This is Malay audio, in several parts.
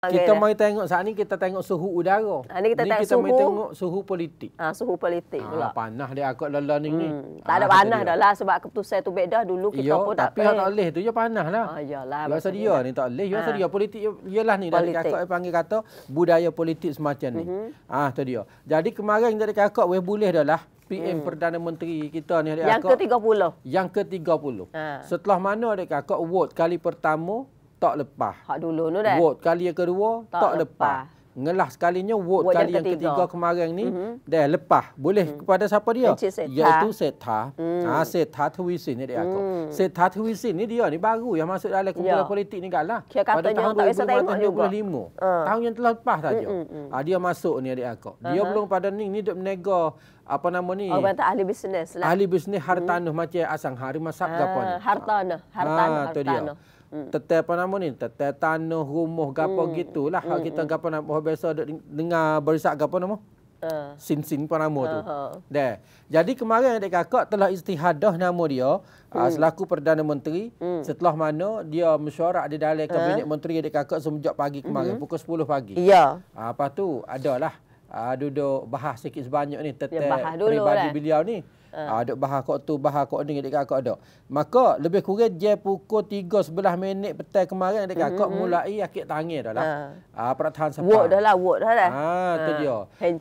Kita okay, mai tengok saat ni kita tengok suhu udara. Ha, ni kita, ni kita suhu. tengok suhu politik. Ha, suhu politik ha, pula. Panah dia akut lelah ni. Hmm. Tak ada ha, panah dah lah sebab keputusan tu beda dulu kita Yo, pun tapi tak Tapi tak boleh tu je panah lah. Ha, Biasa dia ni tak boleh. Biasa ha. dia politik ialah ni. Politik. Dari kakak panggil kata budaya politik semacam ni. Mm -hmm. ha, tu dia. Jadi kemarin dari kakak we boleh dah lah. PM hmm. Perdana Menteri kita ni adik yang Yang ke-30. Yang ke-30. Ha. Setelah mana adik akak vote kali pertama tak lepas. Hak dulu tu dah. Vote kali yang kedua, tak, tak lepas. lepas. Ngelah sekalinya vote, vote kali yang ketiga, kemarin ni, mm -hmm. dah lepas. Boleh mm. kepada siapa dia? Iaitu Setha. Mm. Ha, Setha Tewisin ni dia. Mm. Setha Tewisin ni dia ni baru yang masuk dalam kumpulan yeah. politik ni kat lah. Kira katanya pada tahun tak ah. Tahun yang telah lepas saja. Mm -mm. ha, dia masuk ni dia. Uh -huh. Dia belum pada ni, ni dia menega apa nama ni? Orang tak ahli bisnes lah. Ahli bisnes mm-hmm. hartanuh hmm. macam Asang Harimah Sabda uh, pun. Hartanuh. Hartanuh. Ha, tu. Ha, Hmm. tetel apa nama ni tetel tanah rumah gapo hmm. gitulah hmm. kita hmm. gapo nama biasa dengar berisak gapo nama ah. Sin-sin uh. nama uh -huh. tu ah, ah. Deh. Jadi kemarin adik kakak telah istihadah nama dia hmm. Selaku Perdana Menteri hmm. Setelah mana dia mesyuarat di dalam kabinet uh. menteri adik kakak Semenjak pagi kemarin, uh pukul 10 pagi Ya. Yeah. Uh, tu adalah uh, duduk bahas sikit sebanyak ni tentang ya, pribadi lah. beliau ni. Ha. Ah. Uh, duduk bahas kok tu, bahas kok ni, dekat kok ada. Maka lebih kurang dia pukul 3.11 minit petang kemarin dekat mm-hmm. kok mulai akik tangi dah lah. Ha. Ah. Uh, Peratahan sempat. Work dah lah, work dah lah. Ha, ha. tu dia. Hand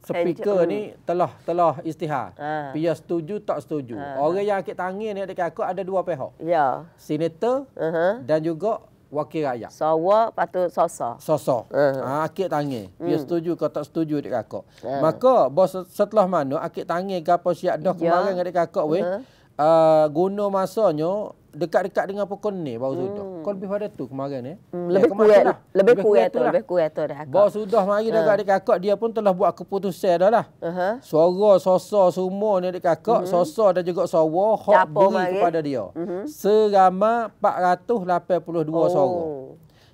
speaker Hancur. ni telah telah istihar. Ha. Pihak setuju tak setuju. Ha. Orang yang akik tangan ni dekat aku ada dua pihak. Ya. Senator uh-huh. dan juga wakil rakyat. Sawa patut sosa. Sosa. Uh eh. -huh. Ah, ha, akik tangih. Dia hmm. setuju ke tak setuju dekat kakak. Uh eh. -huh. Maka bos setelah mana akik tangih gapo siak dah ya. kemarin dekat kakak weh. Uh, guna masanya dekat-dekat dengan pokok ni baru sudah. Hmm. Kau lebih pada tu kemarin eh. Hmm, lebih, kuat, lah. lebih, kuat, tu, lah. lebih lah. kuat tu dah akak. Baru sudah mari uh. dekat dekat akak dia pun telah buat keputusan dah lah. Uh-huh. Suara sosor semua ni dekat akak, uh-huh. Hmm. sosor dan juga sawa hok Capa beri mari. kepada dia. Serama uh-huh. Selama 482 oh. suara.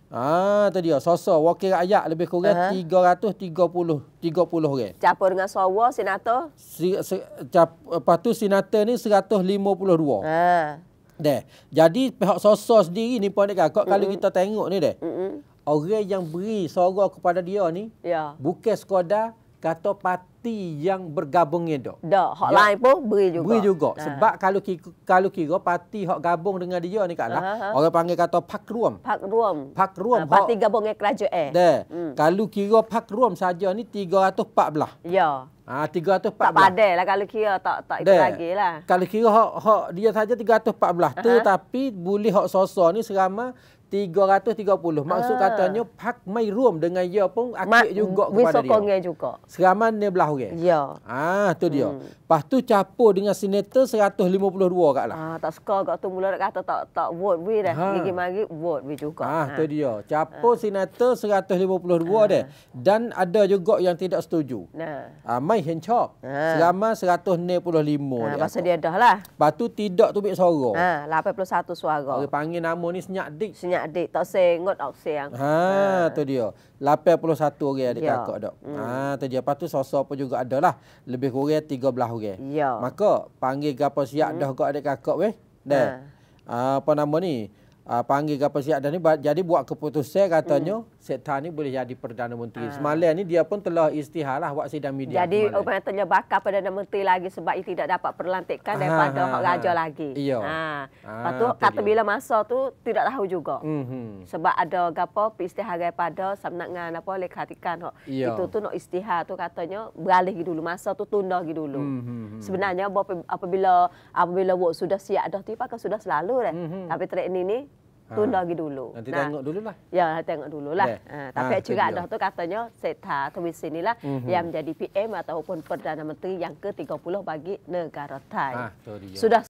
Ah, tu dia. Sosa wakil rakyat lebih kurang uh-huh. 330 30 orang. Capa dengan sawa senator? Si, si, cap, lepas tu senator ni 152. Ha. Uh deh jadi pihak sosos sendiri ni pun dekat kau mm kalau kita tengok ni deh mm-hmm. orang yang beri suara kepada dia ni yeah. bukan sekadar kata parti yang bergabung dia dah hak ya. lain pun beri juga beri juga uh sebab kalau kira, kalau kira parti hak gabung dengan dia ni kalah uh-huh. orang panggil kata pak ruam pak ruam pak ruam uh, parti gabung dengan kerajaan deh mm. kalau kira pak ruam saja ni 314 ya yeah. Ah ha, 314. Tak padai lah kalau kira tak tak itu lagi lah. Kalau kira hok dia saja 314 uh-huh. tetapi boleh hok sosor ni serama 330 maksud ha. katanya pak mai rum dengan dia ya pun akik juga kepada dia. Sokong juga. Seraman 15 orang. Ya. Ah tu dia. Hmm. Lepas tu capur dengan senator 152 kat lah. Ah tak suka kat tu mula nak kata tak tak vote we dah. Ha. Gigi mari vote we juga. Ah ha. tu ah. dia. Capur ha. Ah. senator 152 ha. dia. Dan ada juga yang tidak setuju. Nah. Ah mai hencok. Ha. Seraman 165 ha. dia. Ah dia dah lah. Lepas tu tidak tu bik suara. Ha 81 suara. Orang panggil nama ni senyak dik. Senyak banyak adik tak saya ngot aku sayang. Ha, ha tu dia. 81 orang adik ya. kakak dok. Hmm. Ha tu dia. Patu sosok pun juga adalah lebih kurang 13 orang. Ya. Maka panggil gapo siap hmm. dah kok adik kakak weh. Dah. Ha. Ha, apa nama ni? uh, panggil kapal siap dan ni jadi buat keputusan katanya hmm. Setan ni boleh jadi Perdana Menteri. Ha. Semalam ni dia pun telah istihar lah buat sidang media. Jadi orang tanya bakar Perdana Menteri lagi sebab ia tidak dapat perlantikan ah, daripada ha, ha, ha. lagi. Iya. Ha. Lepas tu ha, kata bila masa tu tidak tahu juga. -hmm. Sebab ada gapo istihar daripada samnakan apa lekatikan. Iya. Itu tu nak istihar tu katanya beralih lagi dulu. Masa tu tunda lagi dulu. Mm -hmm. Sebenarnya apabila apabila sudah siap dah tu kan sudah selalu. Mm -hmm. Tapi trek ini ni Ha. tunda lagi dulu. Nanti nah, tengok dulu lah. Ya, tengok dulu lah. Yeah. Ha, ha, uh, tapi ha, juga ada tu katanya Seta Tewis inilah mm -hmm. yang menjadi PM ataupun Perdana Menteri yang ke-30 bagi negara Thai. Ha, Sudah.